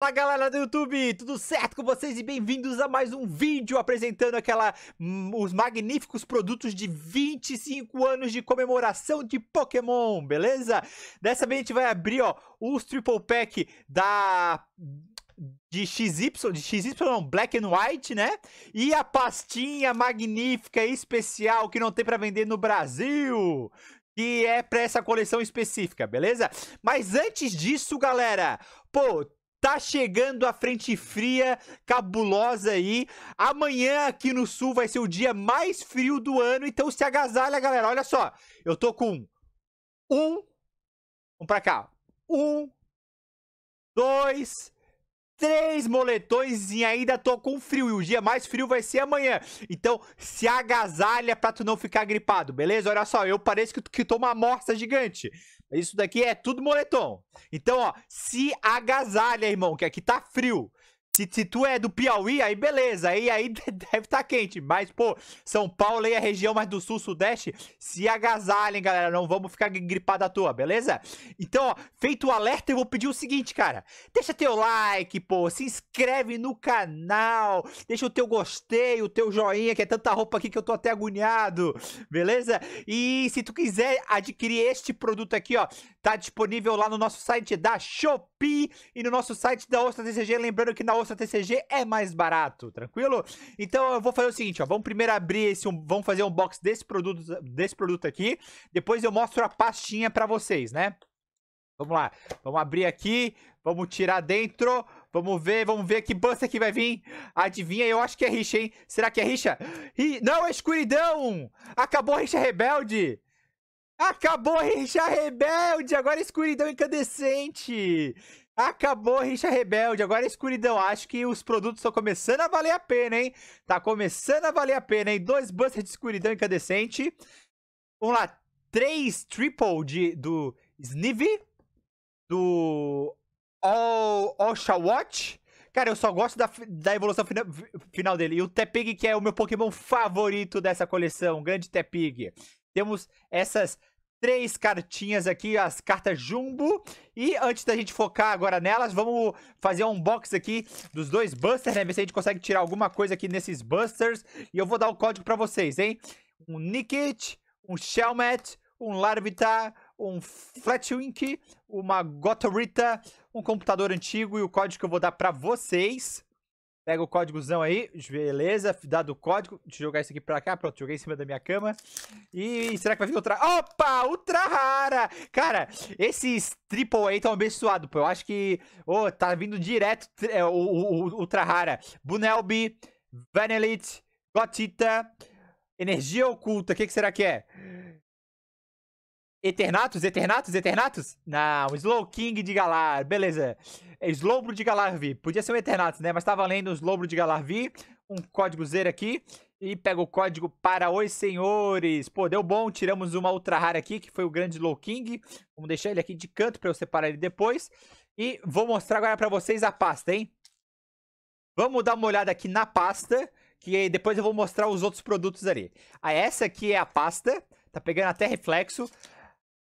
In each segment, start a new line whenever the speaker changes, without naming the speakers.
Fala galera do YouTube, tudo certo com vocês e bem-vindos a mais um vídeo apresentando aquela hum, os magníficos produtos de 25 anos de comemoração de Pokémon, beleza? Dessa vez a gente vai abrir, ó, os triple pack da de XY, de XY não, black and white, né? E a pastinha magnífica e especial que não tem para vender no Brasil que é para essa coleção específica, beleza? Mas antes disso, galera, pô, Tá chegando a frente fria, cabulosa aí. Amanhã aqui no sul vai ser o dia mais frio do ano, então se agasalha, galera. Olha só, eu tô com um, um pra cá, um, dois, três moletões e ainda tô com frio. E o dia mais frio vai ser amanhã. Então, se agasalha pra tu não ficar gripado, beleza? Olha só, eu pareço que, que tô uma amostra gigante. Isso daqui é tudo moletom. Então, ó, se agasalha, irmão, que aqui tá frio. Se, se tu é do Piauí, aí beleza, aí, aí deve estar tá quente. Mas, pô, São Paulo e a é região mais do sul, sudeste, se agasalhem, galera. Não vamos ficar gripado à toa, beleza? Então, ó, feito o alerta, eu vou pedir o seguinte, cara. Deixa teu like, pô. Se inscreve no canal. Deixa o teu gostei, o teu joinha, que é tanta roupa aqui que eu tô até agoniado, beleza? E se tu quiser adquirir este produto aqui, ó, tá disponível lá no nosso site da Shop Shopee e no nosso site da Ostra TCG. Lembrando que na Ostra TCG é mais barato, tranquilo? Então eu vou fazer o seguinte, ó. Vamos primeiro abrir esse... vamos fazer um box desse produto, desse produto aqui. Depois eu mostro a pastinha pra vocês, né? Vamos lá. Vamos abrir aqui. Vamos tirar dentro. Vamos ver, vamos ver que buster que vai vir. Adivinha, eu acho que é rixa, hein? Será que é rixa? Ri... Não, é escuridão! Acabou a rixa rebelde! Acabou a rixa rebelde, agora escuridão incandescente. Acabou a rixa rebelde, agora escuridão. Acho que os produtos estão começando a valer a pena, hein? Tá começando a valer a pena, hein? Dois busters de escuridão incandescente. Vamos lá, três triple de, do Snivy, do All, Osha Watch. Cara, eu só gosto da, da evolução fina, final dele. E o Tepig, que é o meu Pokémon favorito dessa coleção, grande Tepig. Temos essas três cartinhas aqui, as cartas Jumbo. E antes da gente focar agora nelas, vamos fazer um box aqui dos dois Busters, né? Ver se a gente consegue tirar alguma coisa aqui nesses Busters. E eu vou dar o código pra vocês, hein? Um Nikit, um Shelmet, um Larvitar, um Flatwink, uma Gotorita, um computador antigo e o código que eu vou dar pra vocês Pega o códigozão aí, beleza, dado o código, deixa eu jogar isso aqui pra cá, pronto, joguei em cima da minha cama. E será que vai vir outra? Opa, ultra rara! Cara, esses triple A estão tá abençoados, pô, eu acho que, ô, oh, tá vindo direto é, o, o, o, ultra rara. Bunelby, Vanelit, Gotita, Energia Oculta, o que, que será que é? Eternatus, Eternatus, Eternatus? Não, Slow King de Galar, beleza. É, Slowbro de Galarvi. Podia ser um Eternatus, né? Mas tá valendo um Slowbro de Galarvi. Um código zero aqui. E pega o código para os senhores. Pô, deu bom. Tiramos uma ultra rara aqui, que foi o grande Slow King. Vamos deixar ele aqui de canto pra eu separar ele depois. E vou mostrar agora pra vocês a pasta, hein? Vamos dar uma olhada aqui na pasta. Que depois eu vou mostrar os outros produtos ali. Ah, essa aqui é a pasta. Tá pegando até reflexo.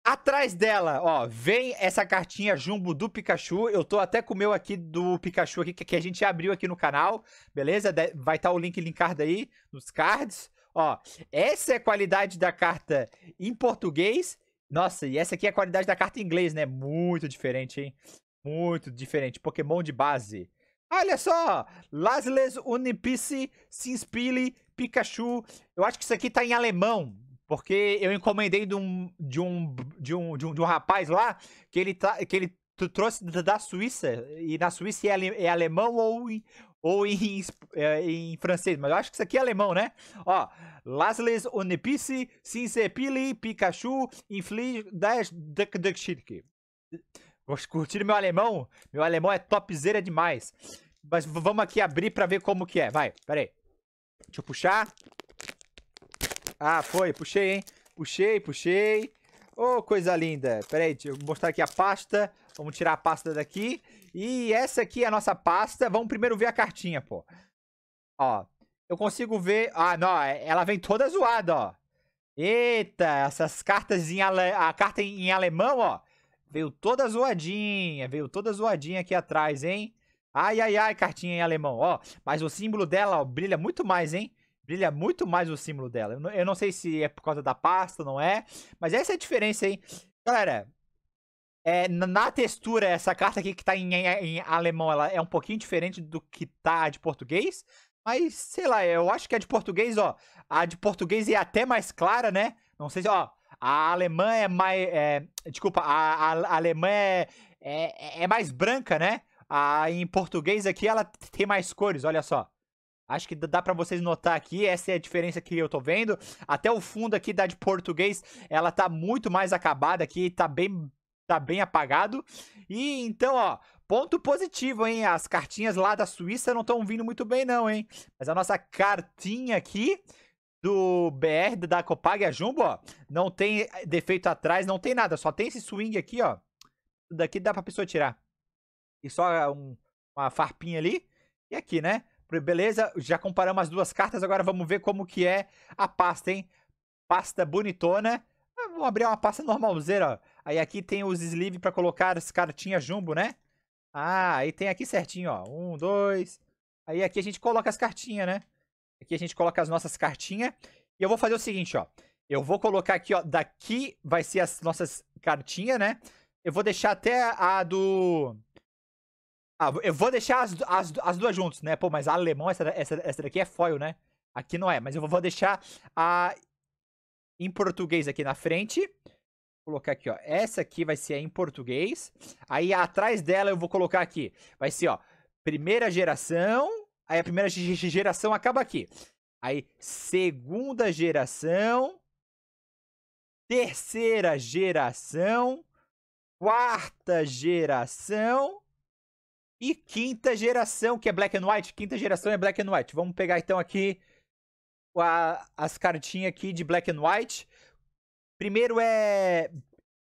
Atrás dela, ó, vem essa cartinha jumbo do Pikachu. Eu tô até com o meu aqui do Pikachu aqui, que a gente abriu aqui no canal, beleza? Vai estar tá o link linkado aí nos cards. Ó, essa é a qualidade da carta em português. Nossa, e essa aqui é a qualidade da carta em inglês, né? Muito diferente, hein? Muito diferente. Pokémon de base. Olha só! Lasles Unipice Sinspile Pikachu. Eu acho que isso aqui tá em alemão. Porque eu encomendei de um, de um, de um, de um, de um rapaz lá que ele, tá, que ele trouxe da Suíça. E na Suíça é, ale, é alemão ou, ou em, é, em, francês. Mas eu acho que isso aqui é alemão, né? Ó. Lasles Onepice, Sinsepili, Pikachu, Inflige, Das Dukdukshirk. Curtiram meu alemão? Meu alemão é topzera demais. Mas vamos aqui abrir pra ver como que é. Vai, peraí. Deixa eu puxar. Ah, foi. Puxei, hein? Puxei, puxei. Oh, coisa linda. Pera aí, deixa eu mostrar aqui a pasta. Vamos tirar a pasta daqui. E essa aqui é a nossa pasta. Vamos primeiro ver a cartinha, pô. Ó, eu consigo ver... Ah, não, é, ela vem toda zoada, ó. Eita, essas cartas em... Ale... A carta em alemão, ó. Veio toda zoadinha, veio toda zoadinha aqui atrás, hein? Ai, ai, ai, cartinha em alemão, ó. Mas o símbolo dela, ó, brilha muito mais, hein? brilha muito mais o símbolo dela. Eu não, eu não sei se é por causa da pasta, não é. Mas essa é a diferença, hein? Galera, é, na textura, essa carta aqui que tá em, em, em, alemão, ela é um pouquinho diferente do que tá de português. Mas, sei lá, eu acho que a de português, ó. A de português é até mais clara, né? Não sei se, ó. A alemã é mais. É, desculpa, a, a, a alemã é, é, é mais branca, né? A, em português aqui ela tem mais cores, olha só. Acho que dá para vocês notar aqui, essa é a diferença que eu tô vendo. Até o fundo aqui da de português, ela tá muito mais acabada aqui, tá bem, tá bem apagado. E então, ó, ponto positivo, hein? As cartinhas lá da Suíça não estão vindo muito bem não, hein? Mas a nossa cartinha aqui do BR da Copag, a Jumbo, ó, não tem eh, defeito atrás, não tem nada, só tem esse swing aqui, ó. Daqui dá pra pessoa tirar. E só ah, um, uma farpinha ali. E aqui, né? Beleza, já comparamos as duas cartas, agora vamos ver como que é a pasta, hein? Pasta bonitona. Ah, vamos abrir uma pasta normalzeira, ó. Aí aqui tem os sleeve para colocar as cartinhas jumbo, né? Ah, aí tem aqui certinho, ó. Um, dois. Aí aqui a gente coloca as cartinhas, né? Aqui a gente coloca as nossas cartinhas. E eu vou fazer o seguinte, ó. Eu vou colocar aqui, ó. Daqui vai ser as nossas cartinhas, né? Eu vou deixar até a do... Ah, eu vou deixar as, as, as duas juntas, né? Pô, mas a alemão, essa, essa, essa daqui é foil, né? Aqui não é, mas eu vou deixar a em português aqui na frente. Vou colocar aqui, ó. Essa aqui vai ser em português. Aí atrás dela eu vou colocar aqui. Vai ser, ó, primeira geração. Aí a primeira geração acaba aqui. Aí segunda geração. Terceira geração. Quarta geração e quinta geração, que é black and white. Quinta geração é black and white. Vamos pegar então aqui a, as cartinhas aqui de black and white. Primeiro é.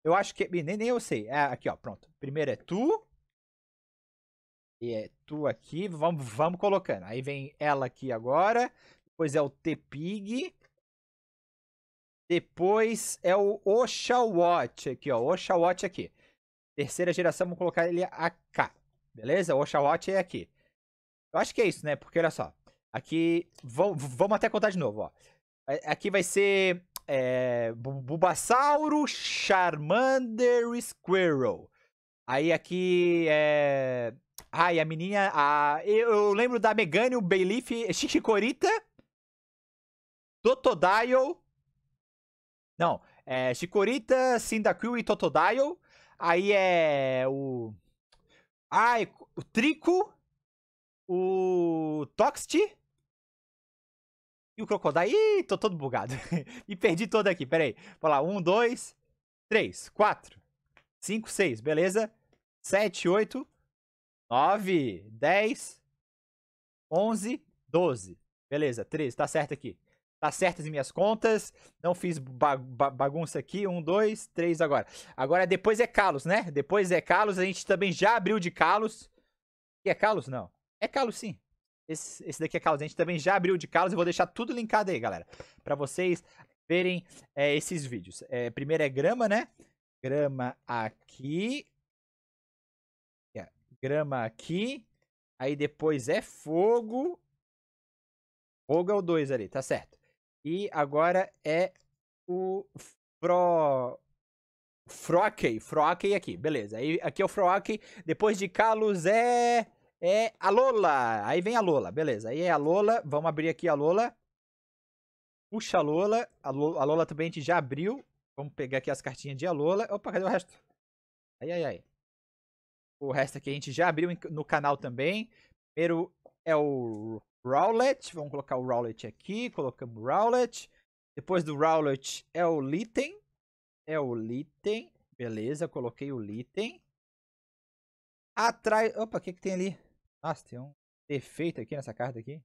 Eu acho que. Nem, nem eu sei. É aqui, ó. Pronto. Primeiro é tu. E é tu aqui. Vamos, vamos colocando. Aí vem ela aqui agora. Depois é o T-Pig. Depois é o Oshawott aqui, ó. Oshawott aqui. Terceira geração, vamos colocar ele a cá. Beleza? O Oshawott é aqui. Eu acho que é isso, né? Porque olha só. Aqui. Vamos, até contar de novo, ó. É, aqui vai ser. É, Bulbasauro, Charmander Squirrel. Aí aqui é. Ai, a menina. A... Eu, lembro da Megane, o Bayleaf, Chichicorita. Totodile. Não, é Chicorita, Cyndaquil e Totodile. Aí é o. Ai, o Trico, o Toxt e o Crocodile. Ih, tô todo bugado. e perdi todo aqui, peraí. Vamos lá, um, dois, três, quatro, cinco, seis, beleza? Sete, oito, nove, dez, onze, doze. Beleza, três, tá certo aqui tá certas as minhas contas, não fiz ba ba bagunça aqui, um, dois, três agora. Agora depois é Carlos, né? Depois é Carlos, a gente também já abriu de Carlos. E é Carlos? Não. É Carlos sim. Esse, esse daqui é Carlos, a gente também já abriu de Carlos, eu vou deixar tudo linkado aí, galera, para vocês verem é, esses vídeos. É, primeiro é grama, né? Grama aqui. Yeah. É, grama aqui. Aí depois é fogo. Fogo é o 2 ali, tá certo. E agora é o Fro... frocky frocky aqui, beleza. Aí, aqui é o frocky Depois de Carlos é... É a Lola. Aí vem a Lola, beleza. Aí é a Lola. Vamos abrir aqui a Lola. Puxa a Lola. A Lola, a Lola também a gente já abriu. Vamos pegar aqui as cartinhas de a lola Opa, cadê o resto? Ai, ai, ai. O resto aqui a gente já abriu no canal também. Primeiro é o Rowlet. Vamos colocar o Rowlet aqui. Colocamos o Rowlet. Depois do Rowlet é o Litten. É o Litten. Beleza, coloquei o Litten. Atrás... Opa, o que que tem ali? Nossa, tem um defeito aqui nessa carta aqui.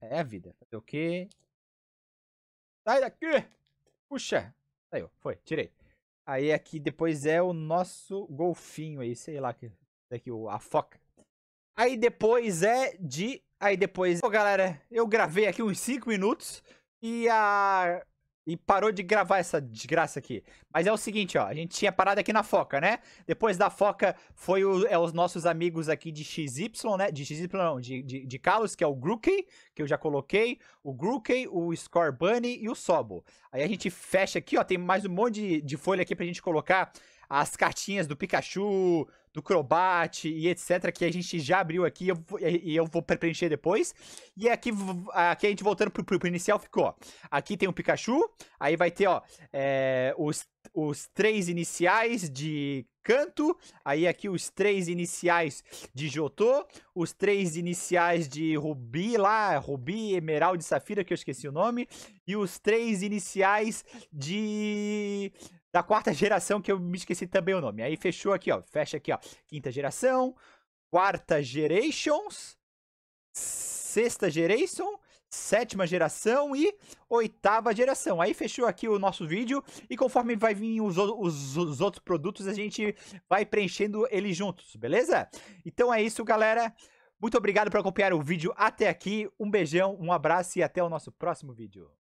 É a vida. Fazer o quê? Sai daqui! Puxa! Saiu, foi, tirei. Aí aqui depois é o nosso golfinho aí, sei lá, que daqui a foca. Aí depois é de... Aí depois... Pô, galera, eu gravei aqui uns 5 minutos e a... E parou de gravar essa desgraça aqui. Mas é o seguinte, ó. A gente tinha parado aqui na Foca, né? Depois da Foca foi o, é, os nossos amigos aqui de XY, né? De XY não, de, de, de Carlos, que é o Grookey, que eu já coloquei. O Grookey, o Scorbunny e o Sobo. Aí a gente fecha aqui, ó. Tem mais um monte de, de folha aqui pra gente colocar as cartinhas do Pikachu, do Crobat e etc, que a gente já abriu aqui eu, e eu vou preencher depois. E aqui, aqui a gente voltando pro, pro, pro inicial ficou, ó, aqui tem o Pikachu, aí vai ter, ó, é, os, os três iniciais de Canto, aí aqui os três iniciais de Jotô, os três iniciais de Rubi lá, Rubi, Emeralda e Safira, que eu esqueci o nome, e os três iniciais de da quarta geração, que eu me esqueci também o nome. Aí fechou aqui, ó. Fecha aqui, ó. Quinta geração, quarta gerations, sexta geração, sétima geração e oitava geração. Aí fechou aqui o nosso vídeo e conforme vai vir os, os, os outros produtos, a gente vai preenchendo eles juntos, beleza? Então é isso, galera. Muito obrigado por acompanhar o vídeo até aqui. Um beijão, um abraço e até o nosso próximo vídeo.